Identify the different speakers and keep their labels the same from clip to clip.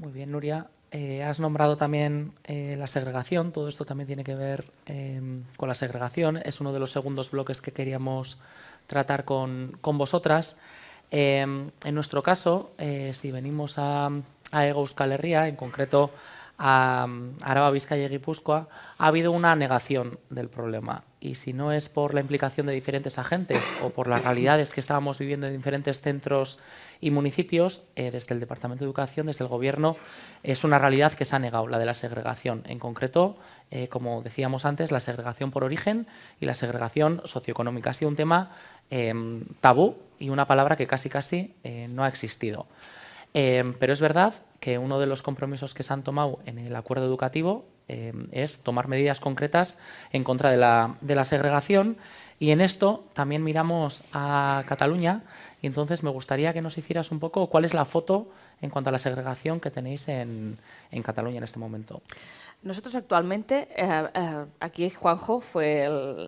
Speaker 1: Muy bien, Nuria. Eh, has nombrado también eh, la segregación. Todo esto también tiene que ver em, con la segregación. Es uno de los segundos bloques que queríamos tratar con, vosotras. Em, en nuestro caso, eh, si venimos a, a Ego Euskal Herria, en concreto a Araba, Vizcaya y Guipúzcoa, ha habido una negación del problema. Y si no es por la implicación de diferentes agentes o por las realidades que estábamos viviendo en diferentes centros y municipios, eh, desde el Departamento de Educación, desde el Gobierno, es una realidad que se ha negado, la de la segregación. En concreto, eh, como decíamos antes, la segregación por origen y la segregación socioeconómica. Ha sido un tema em, tabú y una palabra que casi casi eh, no ha existido. Em, pero es verdad que uno de los compromisos que se han tomado en el acuerdo educativo em, es tomar medidas concretas en contra de la, segregación y en esto también miramos a Cataluña y entonces me gustaría que nos hicieras un poco cuál es la foto en cuanto a la segregación que tenéis en Cataluña en este momento.
Speaker 2: Nosotros actualmente, eh, eh, aquí Juanjo fue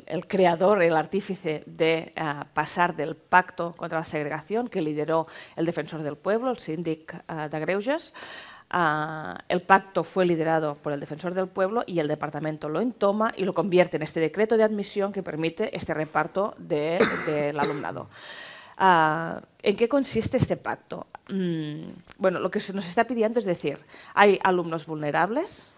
Speaker 2: el, creador, el artífice de eh, pasar del pacto contra la segregación que lideró el defensor del pueblo, el síndic de Greuges. Ah, el pacto fue liderado por el defensor del pueblo y el departamento lo entoma y lo convierte en este decreto de admisión que permite este reparto del de, alumnado. Ah, ¿En qué consiste este pacto? Mm, bueno, lo que se nos está pidiendo es decir, hay alumnos vulnerables,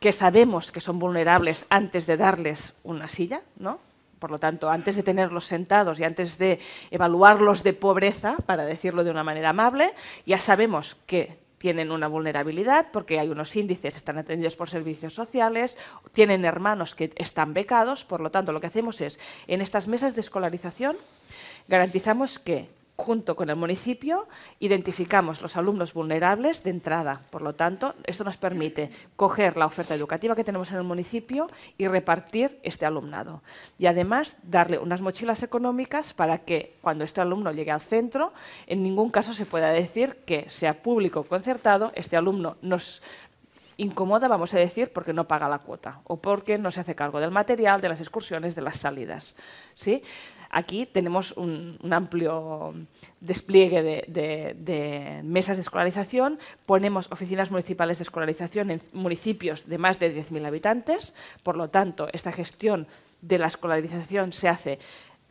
Speaker 2: que sabemos que son vulnerables antes de darles una silla, ¿no? Por lo tanto, antes de tenerlos sentados y antes de evaluarlos de pobreza, para decirlo de una manera amable, ya sabemos que tienen una vulnerabilidad porque hay unos índices, están atendidos por servicios sociales, tienen hermanos que están becados, por lo tanto, lo que hacemos es, en estas mesas de escolarización, garantizamos que junto con el municipio, identificamos los alumnos vulnerables de entrada. Por lo tanto, esto nos permite coger la oferta educativa que tenemos en el municipio y repartir este alumnado. Y además, darle unas mochilas económicas para que cuando este alumno llegue al centro, en ningún caso se pueda decir que sea público o concertado, este alumno nos, incomoda, vamos a decir, porque no paga la cuota o porque no se hace cargo del material, de las excursiones, de las salidas. ¿sí? Aquí tenemos un, amplio despliegue de, mesas de escolarización, ponemos oficinas municipales de escolarización en municipios de más de 10.000 habitantes, por lo tanto, esta gestión de la escolarización se hace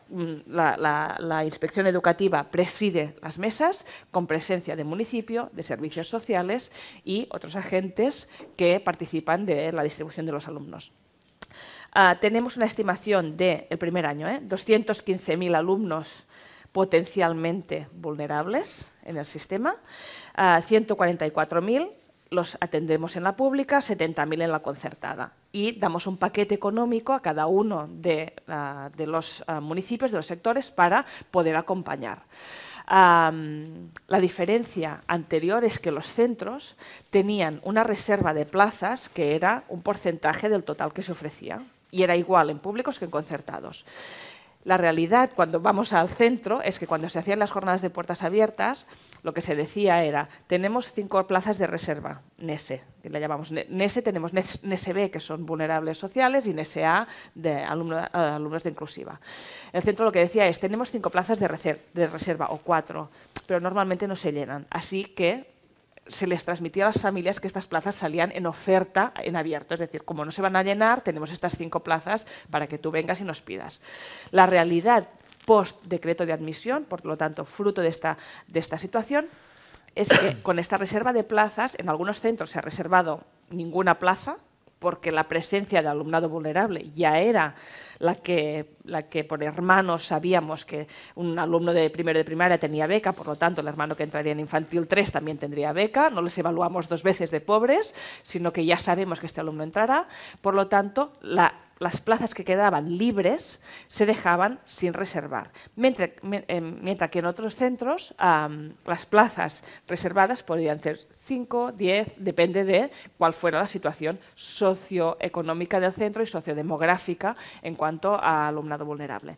Speaker 2: Mm, la, inspección educativa preside las mesas con presencia de municipio, de servicios sociales y otros agentes que participan de la distribución de los alumnos. Ah, tenemos una estimación del el primer año, 215.000 ¿eh? alumnos potencialmente vulnerables en el sistema, 144.000 ah, los atendemos en la pública, 70.000 en la concertada. Y damos un paquete económico a cada uno de, ah, los ah, municipios, de los sectores, para poder acompañar. la diferencia anterior es que los centros tenían una reserva de plazas que era un porcentaje del total que se ofrecía y era igual en públicos que en concertados. La realidad, cuando vamos al centro, es que cuando se hacían las jornadas de puertas abiertas, lo que se decía era, tenemos cinco plazas de reserva, NESE, que la llamamos NESE, tenemos NESE-B, que son vulnerables sociales, y NESE-A, de alumnos de inclusiva. El centro lo que decía es, tenemos cinco plazas de reserva o cuatro, pero normalmente no se llenan. Así que se les transmitía a las familias que estas plazas salían en oferta en abierto, es decir, como no se van a llenar, tenemos estas cinco plazas para que tú vengas y nos pidas. La realidad post decreto de admisión, por lo tanto, fruto de esta, de esta situación, es que con esta reserva de plazas, en algunos centros se ha reservado ninguna plaza, porque la presencia de alumnado vulnerable ya era la que, la que por hermanos sabíamos que un alumno de primero de primaria tenía beca, por lo tanto el hermano que entraría en infantil 3 también tendría beca, no les evaluamos dos veces de pobres, sino que ya sabemos que este alumno entrará, por lo tanto la las plazas que quedaban libres se dejaban sin reservar, mientras, eh, que en otros centros las plazas reservadas podían ser 5, 10, depende de cuál fuera la situación socioeconómica del centro y sociodemográfica en cuanto a alumnado vulnerable.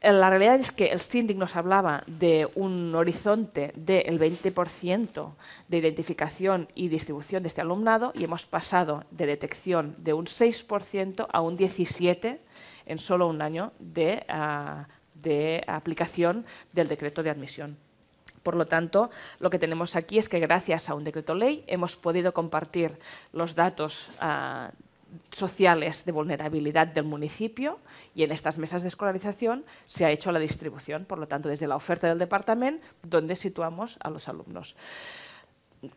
Speaker 2: Eh, la realidad es que el síndic nos hablaba de un horizonte del 20% de identificación y distribución de este alumnado y hemos pasado de detección de un 6% a un 17% en solo un año ah, de, aplicación del decreto de admisión. Por lo tanto, lo que tenemos aquí es que gracias a un decreto ley hemos podido compartir los datos uh, sociales de vulnerabilidad del municipio y en estas mesas de escolarización se ha hecho la distribución, por lo tanto, desde la oferta del departamento, donde situamos a los alumnos.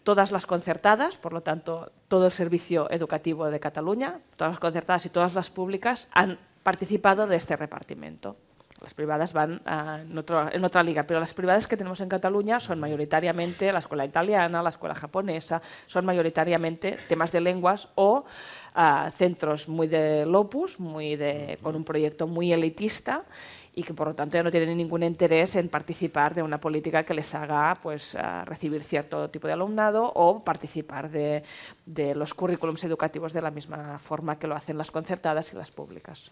Speaker 2: Todas las concertadas, por lo tanto, todo el servicio educativo de Cataluña, todas las concertadas y todas las públicas han participado de este repartimiento las privadas van en, otra liga, pero las privadas que tenemos en Cataluña son mayoritariamente la escuela italiana, la escuela japonesa, son mayoritariamente temas de lenguas o ah, centros muy de lopus, muy de, con un proyecto muy elitista y que por lo tanto ya no tienen ningún interés en participar de una política que les haga pues, ah, recibir cierto tipo de alumnado o participar de, de los currículums educativos de la misma forma que lo hacen las concertadas y las públicas.